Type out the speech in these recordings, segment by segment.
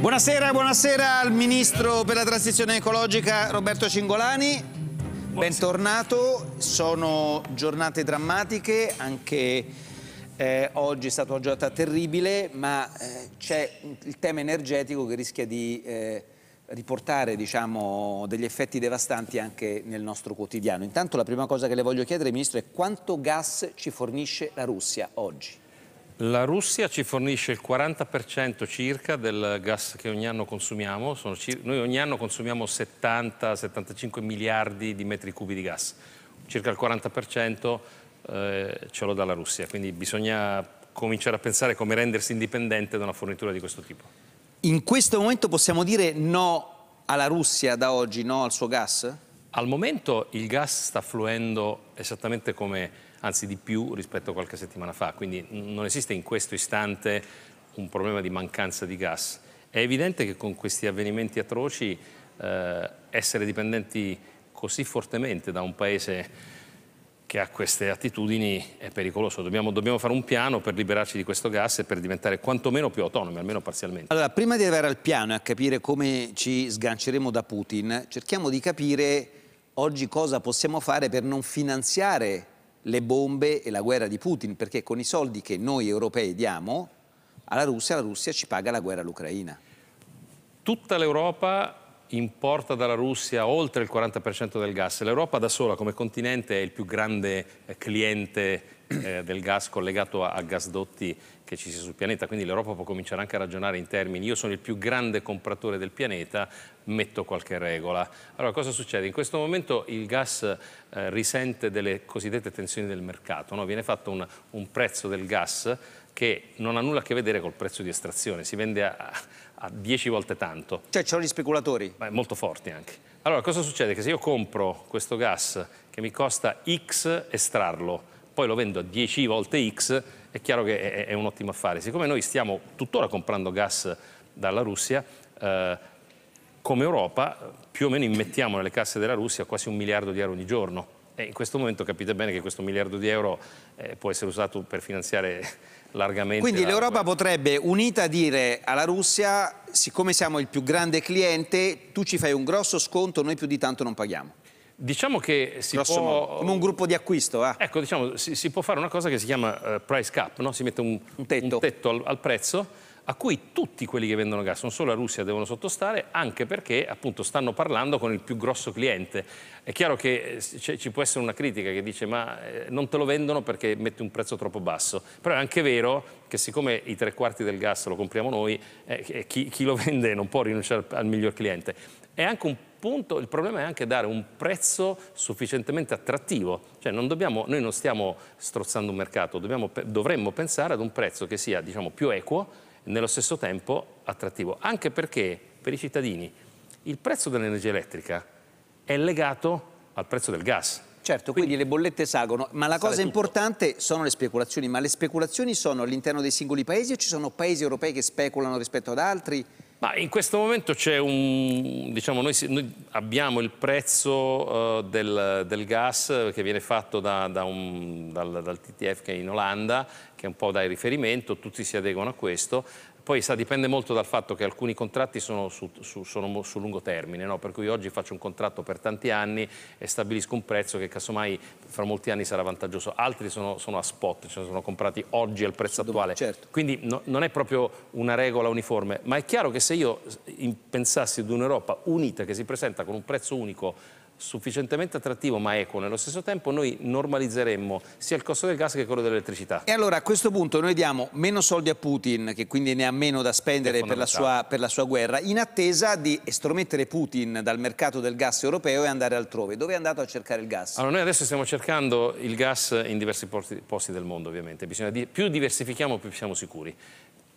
Buonasera, buonasera al Ministro per la Transizione Ecologica Roberto Cingolani. Buonasera. Bentornato, sono giornate drammatiche, anche eh, oggi è stata una giornata terribile, ma eh, c'è il tema energetico che rischia di eh, riportare diciamo, degli effetti devastanti anche nel nostro quotidiano. Intanto la prima cosa che le voglio chiedere, Ministro, è quanto gas ci fornisce la Russia oggi? La Russia ci fornisce il 40% circa del gas che ogni anno consumiamo, noi ogni anno consumiamo 70-75 miliardi di metri cubi di gas, circa il 40% eh, ce lo dà la Russia, quindi bisogna cominciare a pensare come rendersi indipendente da una fornitura di questo tipo. In questo momento possiamo dire no alla Russia da oggi, no al suo gas? Al momento il gas sta fluendo esattamente come anzi di più rispetto a qualche settimana fa. Quindi non esiste in questo istante un problema di mancanza di gas. È evidente che con questi avvenimenti atroci eh, essere dipendenti così fortemente da un paese che ha queste attitudini è pericoloso. Dobbiamo, dobbiamo, fare un piano per liberarci di questo gas e per diventare quantomeno più autonomi, almeno parzialmente. Allora, prima di arrivare al piano e a capire come ci sganceremo da Putin, cerchiamo di capire oggi cosa possiamo fare per non finanziare le bombe e la guerra di Putin, perché con i soldi che noi europei diamo alla Russia, la Russia ci paga la guerra all'Ucraina. Tutta l'Europa importa dalla Russia oltre il 40% del gas. L'Europa da sola come continente è il più grande eh, cliente eh, del gas collegato a, a gasdotti che ci sia sul pianeta, quindi l'Europa può cominciare anche a ragionare in termini io sono il più grande compratore del pianeta, metto qualche regola. Allora cosa succede? In questo momento il gas eh, risente delle cosiddette tensioni del mercato, no? viene fatto un, un prezzo del gas che non ha nulla a che vedere col prezzo di estrazione, si vende a, a 10 volte tanto. Cioè ci sono gli speculatori? Ma è molto forti anche. Allora cosa succede? Che se io compro questo gas che mi costa X estrarlo, poi lo vendo a 10 volte X, è chiaro che è, è un ottimo affare. Siccome noi stiamo tuttora comprando gas dalla Russia, eh, come Europa più o meno immettiamo nelle casse della Russia quasi un miliardo di euro ogni giorno. E in questo momento capite bene che questo miliardo di euro eh, può essere usato per finanziare largamente. Quindi l'Europa potrebbe unita dire alla Russia, siccome siamo il più grande cliente, tu ci fai un grosso sconto, noi più di tanto non paghiamo. Diciamo che si Grosso può... Modo. Come un gruppo di acquisto. Eh? Ecco, diciamo, si, si, può fare una cosa che si chiama uh, price cap, no? si mette un, un tetto, un tetto al, al, prezzo a cui tutti quelli che vendono gas, non solo la Russia, devono sottostare, anche perché appunto stanno parlando con il più grosso cliente. È chiaro che eh, ci può essere una critica che dice ma eh, non te lo vendono perché metti un prezzo troppo basso, però è anche vero che siccome i tre quarti del gas lo compriamo noi, chi, chi lo vende non può rinunciare al miglior cliente è anche un punto, il problema è anche dare un prezzo sufficientemente attrattivo, cioè non dobbiamo, noi non stiamo strozzando un mercato, dobbiamo, dovremmo pensare ad un prezzo che sia diciamo, più equo, e nello stesso tempo attrattivo, anche perché per i cittadini il prezzo dell'energia elettrica è legato al prezzo del gas. Certo, quindi, quindi le bollette salgono, ma la cosa tutto. importante sono le speculazioni, ma le speculazioni sono all'interno dei singoli paesi o ci sono paesi europei che speculano rispetto ad altri? Ma in questo momento c'è un, diciamo, noi, noi, abbiamo il prezzo uh, del, del, gas eh, che viene fatto da, da un, dal, dal, TTF che è in Olanda, che è un po' dai riferimento, tutti si adeguano a questo, poi sa, dipende molto dal fatto che alcuni contratti sono su, su, sono su lungo termine, no? per cui oggi faccio un contratto per tanti anni e stabilisco un prezzo che casomai fra molti anni sarà vantaggioso. Altri sono, sono a spot, cioè sono comprati oggi al prezzo attuale. Certo. Quindi no, non è proprio una regola uniforme, ma è chiaro che se io pensassi ad un'Europa unita che si presenta con un prezzo unico sufficientemente attrattivo ma equo nello stesso tempo, noi normalizzeremmo sia il costo del gas che quello dell'elettricità. E allora a questo punto noi diamo meno soldi a Putin, che quindi ne ha meno da spendere per la, sua, per la, sua, guerra, in attesa di estromettere Putin dal mercato del gas europeo e andare altrove. Dove è andato a cercare il gas? Allora noi adesso stiamo cercando il gas in diversi posti del mondo ovviamente, Bisogna, più diversifichiamo più siamo sicuri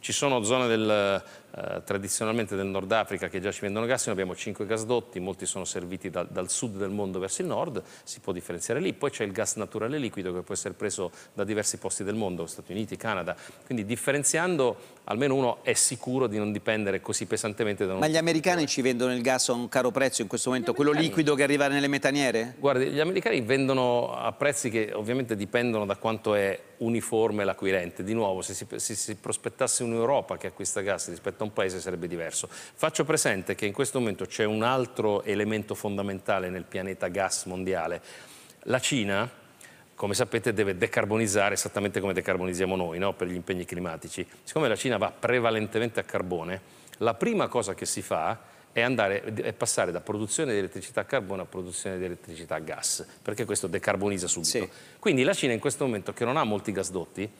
ci sono zone del eh, tradizionalmente del Nord Africa che già ci vendono gas, noi abbiamo cinque gasdotti, molti sono serviti da, dal sud del mondo verso il nord, si può differenziare lì, poi c'è il gas naturale liquido che può essere preso da diversi posti del mondo, Stati Uniti, Canada, quindi differenziando almeno uno è sicuro di non dipendere così pesantemente da un... Ma gli americani ci vendono il gas a un caro prezzo in questo momento, quello liquido che arriva nelle metaniere? Guardi, gli americani vendono a prezzi che ovviamente dipendono da quanto è uniforme l'acquirente, di nuovo se si, se si prospettasse un'Europa che acquista gas rispetto a un paese sarebbe diverso. Faccio presente che in questo momento c'è un altro elemento fondamentale nel pianeta gas mondiale. La Cina, come sapete, deve decarbonizzare esattamente come decarbonizziamo noi no? per gli impegni climatici. Siccome la Cina va prevalentemente a carbone, la prima cosa che si fa è, andare, è, passare da produzione di elettricità a carbone a produzione di elettricità a gas, perché questo decarbonizza subito. Sì. Quindi la Cina in questo momento, che non ha molti gasdotti,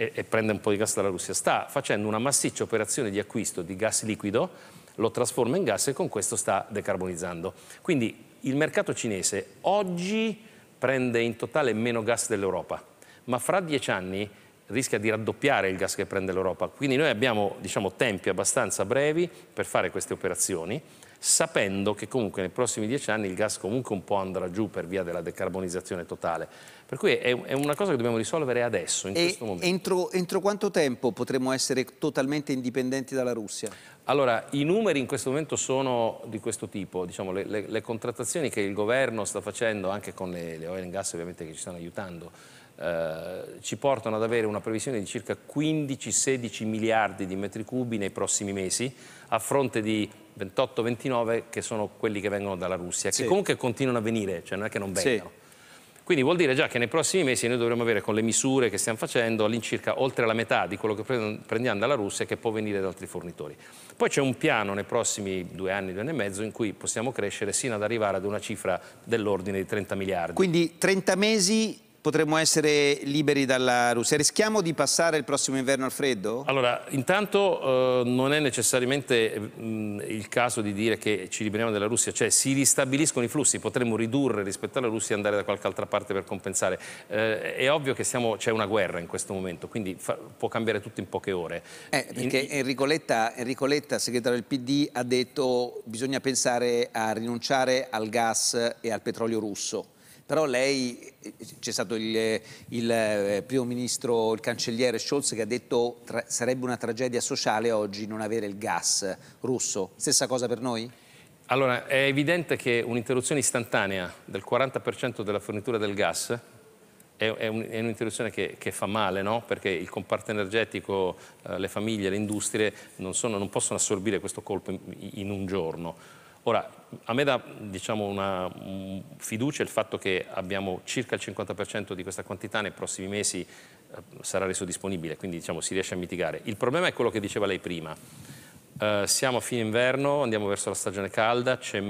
e, e prende un po' di gas dalla Russia, sta facendo una massiccia operazione di acquisto di gas liquido, lo trasforma in gas e con questo sta decarbonizzando. Quindi il mercato cinese oggi prende in totale meno gas dell'Europa, ma fra dieci anni rischia di raddoppiare il gas che prende l'Europa. Quindi noi abbiamo diciamo, tempi abbastanza brevi per fare queste operazioni sapendo che comunque nei prossimi dieci anni il gas comunque un po' andrà giù per via della decarbonizzazione totale. Per cui è, è una cosa che dobbiamo risolvere adesso, in e questo momento. Entro, entro quanto tempo potremo essere totalmente indipendenti dalla Russia? Allora, i numeri in questo momento sono di questo tipo, diciamo, le, le, le, contrattazioni che il governo sta facendo, anche con le, le oil and gas ovviamente che ci stanno aiutando, eh, ci portano ad avere una previsione di circa 15-16 miliardi di metri cubi nei prossimi mesi, a fronte di 28-29 che sono quelli che vengono dalla Russia, sì. che comunque continuano a venire, cioè non è che non vengano. Sì. Quindi vuol dire già che nei prossimi mesi noi dovremo avere con le misure che stiamo facendo all'incirca oltre la metà di quello che prendiamo dalla Russia che può venire da altri fornitori. Poi c'è un piano nei prossimi due anni, due anni e mezzo in cui possiamo crescere sino ad arrivare ad una cifra dell'ordine di 30 miliardi. Quindi 30 mesi potremmo essere liberi dalla Russia. Rischiamo di passare il prossimo inverno al freddo? Allora, intanto eh, non è necessariamente mh, il caso di dire che ci liberiamo dalla Russia, cioè si ristabiliscono i flussi, potremmo ridurre rispetto alla Russia e andare da qualche altra parte per compensare. Eh, è ovvio che c'è una guerra in questo momento, quindi fa, può cambiare tutto in poche ore. Eh, perché in... Enrico, Letta, Enrico Letta, segretario del PD, ha detto che bisogna pensare a rinunciare al gas e al petrolio russo però lei, c'è stato il, il, eh, primo ministro, il cancelliere Scholz che ha detto tra, sarebbe una tragedia sociale oggi non avere il gas russo, stessa cosa per noi? Allora, è evidente che un'interruzione istantanea del 40% della fornitura del gas è, un'interruzione che, che, fa male, no? perché il comparto energetico, eh, le famiglie, le industrie non, sono, non, possono assorbire questo colpo in, in un giorno. Ora, a me dà diciamo, una mm, fiducia il fatto che abbiamo circa il 50% di questa quantità nei prossimi mesi eh, sarà reso disponibile, quindi diciamo, si riesce a mitigare. Il problema è quello che diceva lei prima. Uh, siamo a fine inverno, andiamo verso la stagione calda, ci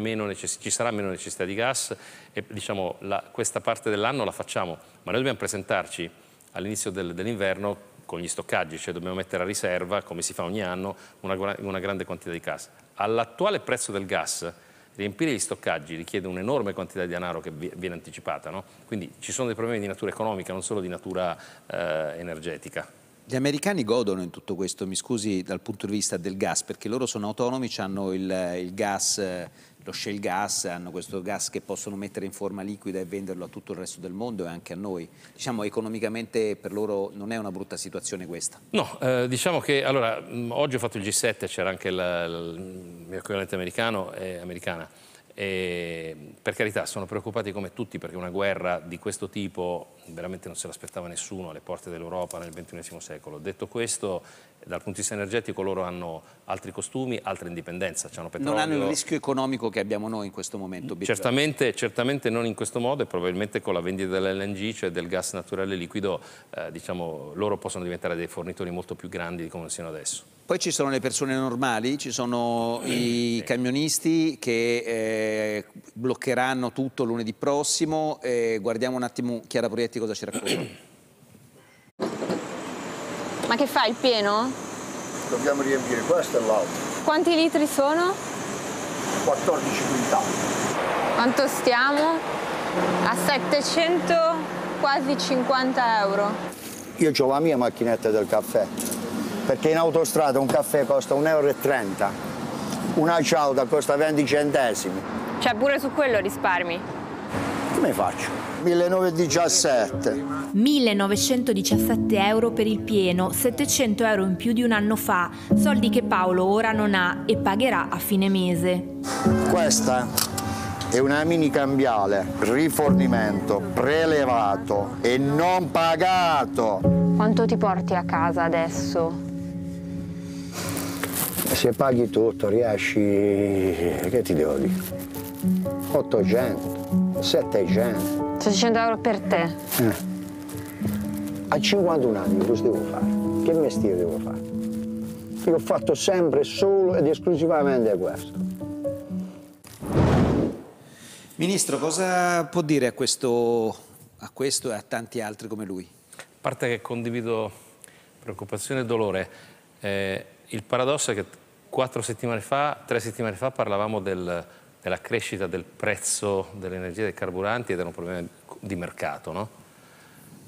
sarà meno necessità di gas e diciamo, la, questa parte dell'anno la facciamo, ma noi dobbiamo presentarci all'inizio del, dell'inverno con gli stoccaggi, cioè dobbiamo mettere a riserva, come si fa ogni anno, una, una grande quantità di gas all'attuale prezzo del gas riempire gli stoccaggi richiede un'enorme quantità di denaro che viene anticipata, no? quindi ci sono dei problemi di natura economica, non solo di natura eh, energetica. Gli americani godono in tutto questo, mi scusi, dal punto di vista del gas, perché loro sono autonomi, hanno il, il gas, lo shell gas, hanno questo gas che possono mettere in forma liquida e venderlo a tutto il resto del mondo e anche a noi. Diciamo economicamente per loro non è una brutta situazione questa. No, eh, diciamo che allora oggi ho fatto il G7, c'era anche la, il mio equivalente americano e americana. E, per carità, sono preoccupati come tutti perché una guerra di questo tipo veramente non se l'aspettava nessuno alle porte dell'Europa nel XXI secolo. Detto questo, dal punto di vista energetico loro hanno altri costumi, altra indipendenza. Hanno non hanno il rischio economico che abbiamo noi in questo momento. Certamente, certamente, non in questo modo e probabilmente con la vendita dell'LNG, cioè del gas naturale liquido, eh, diciamo, loro possono diventare dei fornitori molto più grandi di come siano adesso. Poi ci sono le persone normali, ci sono i camionisti che eh, bloccheranno tutto lunedì prossimo. Eh, guardiamo un attimo Chiara Proietti cosa ci racconta. Ma che fai, il pieno? Dobbiamo riempire questo e l'altro. Quanti litri sono? 14 quintali. Quanto stiamo? A 750 euro. Io ho la mia macchinetta del caffè perché in autostrada un caffè costa 1,30 euro, una ciauda costa 20 centesimi. Cioè pure su quello risparmi? Come faccio? 1917. 1917 euro per il pieno, 700 euro in più di un anno fa, soldi che Paolo ora non ha e pagherà a fine mese. Questa è una mini cambiale, rifornimento, prelevato e non pagato. Quanto ti porti a casa adesso? Se paghi tutto riesci, che ti devo dire? 800, 700. 600 euro per te? Eh. A 51 anni cosa devo fare? Che mestiere devo fare? Io ho fatto sempre solo ed esclusivamente questo. Ministro, cosa può dire a questo, a questo e a tanti altri come lui? A parte che condivido preoccupazione e dolore, eh, il paradosso è che quattro settimane fa, tre settimane fa parlavamo del, della crescita del prezzo dell'energia e dei carburanti ed era un problema di mercato. No?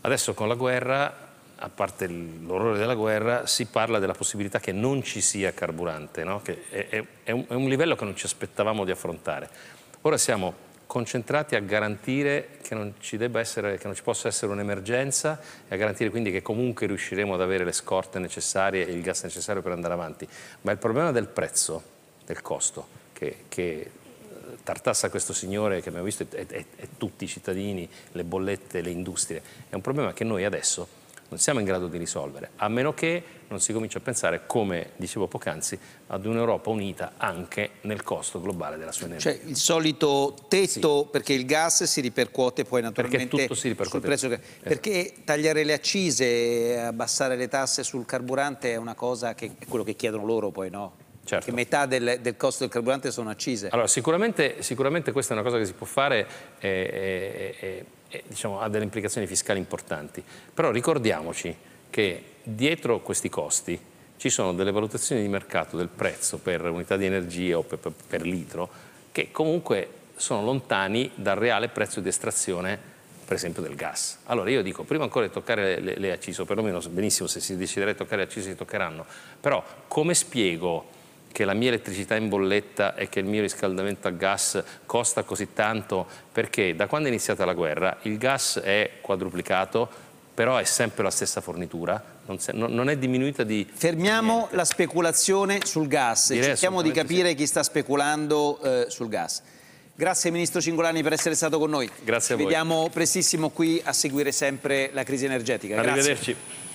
Adesso con la guerra, a parte l'orrore della guerra, si parla della possibilità che non ci sia carburante, no? che è, è, è, un, è un livello che non ci aspettavamo di affrontare. Ora siamo concentrati a garantire che non ci, essere, che non ci possa essere un'emergenza e a garantire quindi che comunque riusciremo ad avere le scorte necessarie e il gas necessario per andare avanti. Ma il problema del prezzo, del costo, che, che eh, tartassa questo signore che abbiamo visto e tutti i cittadini, le bollette, le industrie, è un problema che noi adesso non siamo in grado di risolvere, a meno che non si cominci a pensare, come dicevo poc'anzi, ad un'Europa unita anche nel costo globale della sua energia. Cioè il solito tetto, sì. perché il gas si ripercuote poi naturalmente perché tutto si ripercuote. Prezzo, esatto. Perché tagliare le accise, abbassare le tasse sul carburante è una cosa che è quello che chiedono loro poi, no? Certo. Che metà del, del, costo del carburante sono accise. Allora, sicuramente, sicuramente, questa è una cosa che si può fare. Eh, eh, eh, eh, diciamo, ha delle implicazioni fiscali importanti. Però ricordiamoci che dietro questi costi ci sono delle valutazioni di mercato del prezzo per unità di energia o per, per, per litro che comunque sono lontani dal reale prezzo di estrazione per esempio del gas. Allora io dico, prima ancora di toccare le, le, le accise, o perlomeno benissimo se si deciderà di toccare le accise si toccheranno, però come spiego che la mia elettricità in bolletta e che il mio riscaldamento a gas costa così tanto perché da quando è iniziata la guerra il gas è quadruplicato però è sempre la stessa fornitura, non, se, non, non è diminuita di... Fermiamo niente. la speculazione sul gas e cerchiamo di capire sì. chi sta speculando eh, sul gas. Grazie Ministro Cingolani per essere stato con noi. Grazie Ci a voi. Ci vediamo prestissimo qui a seguire sempre la crisi energetica. Grazie.